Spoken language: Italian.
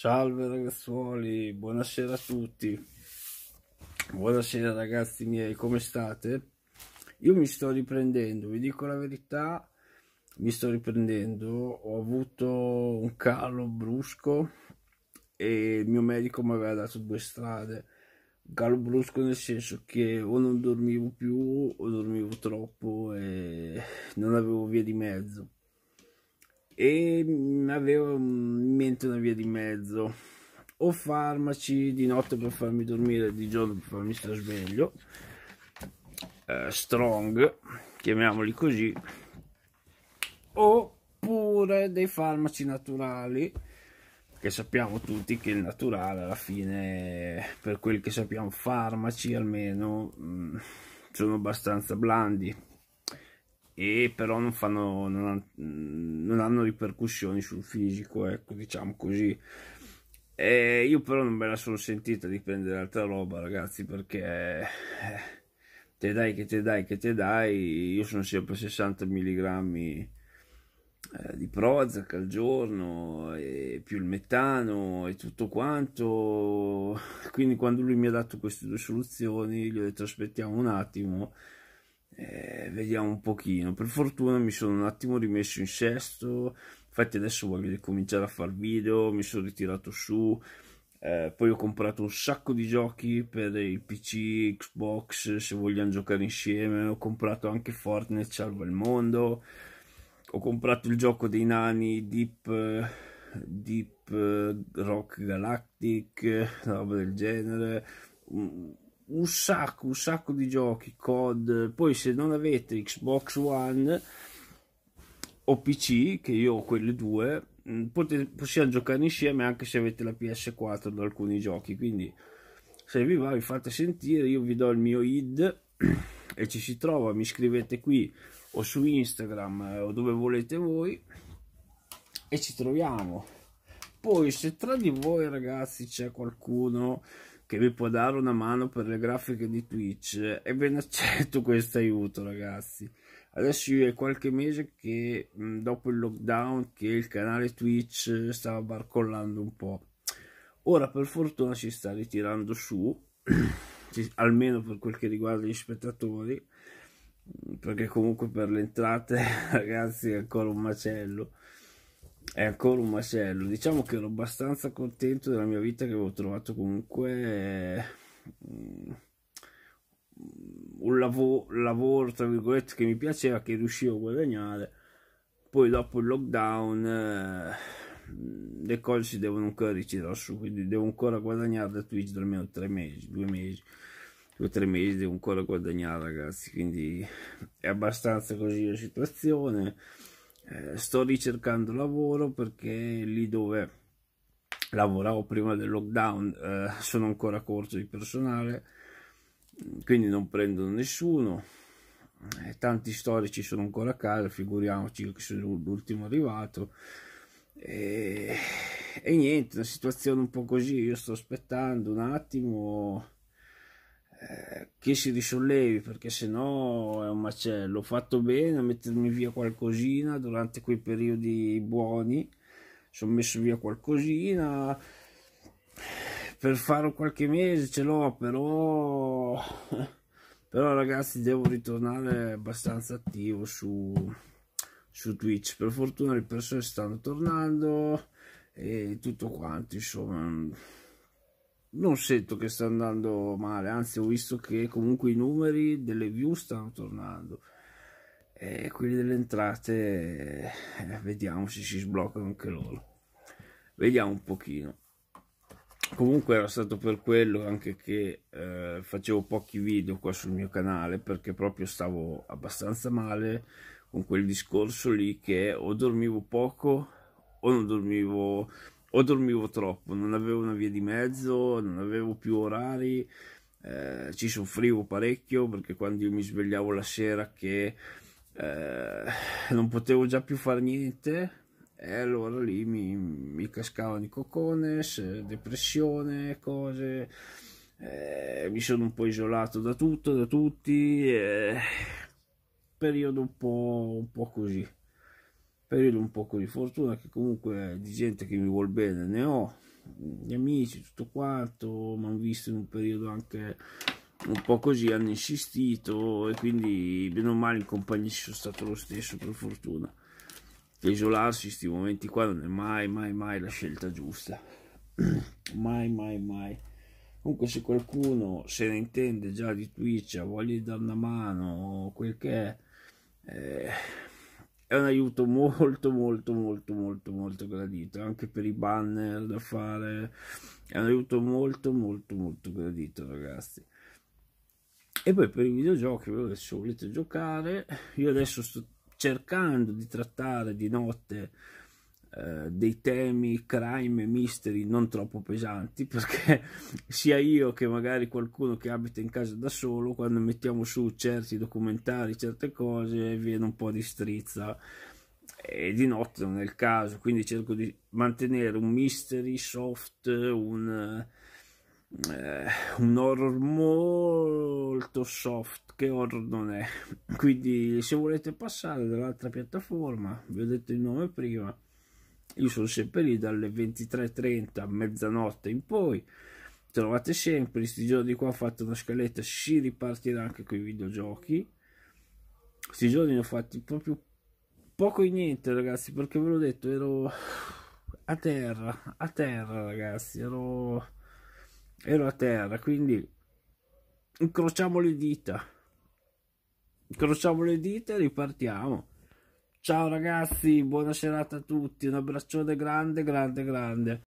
Salve ragazzuoli, buonasera a tutti. Buonasera ragazzi miei, come state? Io mi sto riprendendo, vi dico la verità, mi sto riprendendo. Ho avuto un calo brusco e il mio medico mi aveva dato due strade. calo brusco nel senso che o non dormivo più o dormivo troppo e non avevo via di mezzo e mm, avevo in mente una via di mezzo o farmaci di notte per farmi dormire di giorno per farmi stare sveglio eh, strong chiamiamoli così oppure dei farmaci naturali che sappiamo tutti che il naturale alla fine per quel che sappiamo farmaci almeno mh, mm, sono abbastanza blandi e però non, fanno, non, ha, non hanno ripercussioni sul fisico, ecco, diciamo così. E io però non me la sono sentita di prendere altra roba, ragazzi, perché eh, te dai che te dai che te dai, io sono sempre 60 mg eh, di Prozac al giorno più il metano e tutto quanto quindi quando lui mi ha dato queste due soluzioni gli ho detto aspettiamo un attimo eh, vediamo un pochino. Per fortuna mi sono un attimo rimesso in sesto. Infatti adesso voglio ricominciare a far video, mi sono ritirato su. Eh, poi ho comprato un sacco di giochi per il PC, Xbox, se vogliamo giocare insieme. Ho comprato anche Fortnite, Salva il Mondo. Ho comprato il gioco dei nani, Deep, Deep Rock Galactic, roba del genere mm, un sacco, un sacco di giochi, COD, poi se non avete Xbox One o PC, che io ho quelle due, mm, potete, possiamo giocare insieme anche se avete la PS4 da alcuni giochi, quindi se vi va vi fate sentire, io vi do il mio id e ci si trova, mi scrivete qui o su Instagram eh, o dove volete voi e ci troviamo. Poi se tra di voi ragazzi c'è qualcuno che mi può dare una mano per le grafiche di Twitch e ben accetto questo aiuto ragazzi adesso è qualche mese che mm, dopo il lockdown che il canale Twitch stava barcollando un po' ora per fortuna si sta ritirando su almeno per quel che riguarda gli spettatori perché comunque per le entrate ragazzi è ancora un macello è ancora un macello. Diciamo che ero abbastanza contento della mia vita che avevo trovato comunque mm, un lavoro, lavoro tra virgolette che mi piaceva, che riuscivo a guadagnare. Poi dopo il lockdown eh, le cose si devono ancora ritirare su, quindi devo ancora guadagnare da Twitch da almeno tre mesi, due mesi, due o tre mesi devo ancora guadagnare ragazzi, quindi è abbastanza così la situazione eh, sto ricercando lavoro perché lì dove lavoravo prima del lockdown eh, sono ancora corto di personale quindi non prendono nessuno eh, tanti storici sono ancora a casa figuriamoci che sono l'ultimo arrivato e, e niente una situazione un po' così io sto aspettando un attimo eh, che si risollevi perché se no è un macello. Ho fatto bene a mettermi via qualcosina durante quei periodi buoni, sono messo via qualcosina per fare qualche mese ce l'ho però però ragazzi devo ritornare abbastanza attivo su, su twitch per fortuna le persone stanno tornando e tutto quanto insomma non sento che sta andando male, anzi ho visto che comunque i numeri delle view stanno tornando e quelli delle entrate eh, vediamo se si sbloccano anche loro vediamo un pochino comunque era stato per quello anche che eh, facevo pochi video qua sul mio canale perché proprio stavo abbastanza male con quel discorso lì che o dormivo poco o non dormivo o dormivo troppo, non avevo una via di mezzo, non avevo più orari, eh, ci soffrivo parecchio perché quando io mi svegliavo la sera che eh, non potevo già più fare niente e allora lì mi, mi cascavano i cocones, depressione, cose, eh, mi sono un po' isolato da tutto, da tutti, eh, periodo un po', un po' così periodo un po' di fortuna che comunque di gente che mi vuol bene ne ho gli amici tutto quanto mi hanno visto in un periodo anche un po' così hanno insistito e quindi bene o male in compagnia ci sono stato lo stesso per fortuna che isolarsi in questi momenti qua non è mai mai mai la scelta giusta mai mai mai comunque se qualcuno se ne intende già di Twitch ha voglia dare una mano o quel che è eh, è un aiuto molto molto molto molto molto gradito anche per i banner da fare è un aiuto molto molto molto gradito ragazzi e poi per i videogiochi se volete giocare io adesso sto cercando di trattare di notte eh, dei temi crime e mystery non troppo pesanti perché sia io che magari qualcuno che abita in casa da solo quando mettiamo su certi documentari certe cose viene un po' di strizza e di notte non è il caso quindi cerco di mantenere un mystery soft un, eh, un horror molto soft che horror non è quindi se volete passare dall'altra piattaforma vi ho detto il nome prima io sono sempre lì dalle 23.30 a mezzanotte in poi. Trovate sempre, questi giorni qua ho fatto una scaletta, si ripartirà anche con i videogiochi. Questi giorni ne ho fatti proprio poco e niente ragazzi, perché ve l'ho detto, ero a terra, a terra ragazzi, ero, ero a terra, quindi incrociamo le dita incrociamo le dita e ripartiamo. Ciao ragazzi, buona serata a tutti, un abbraccione grande, grande, grande.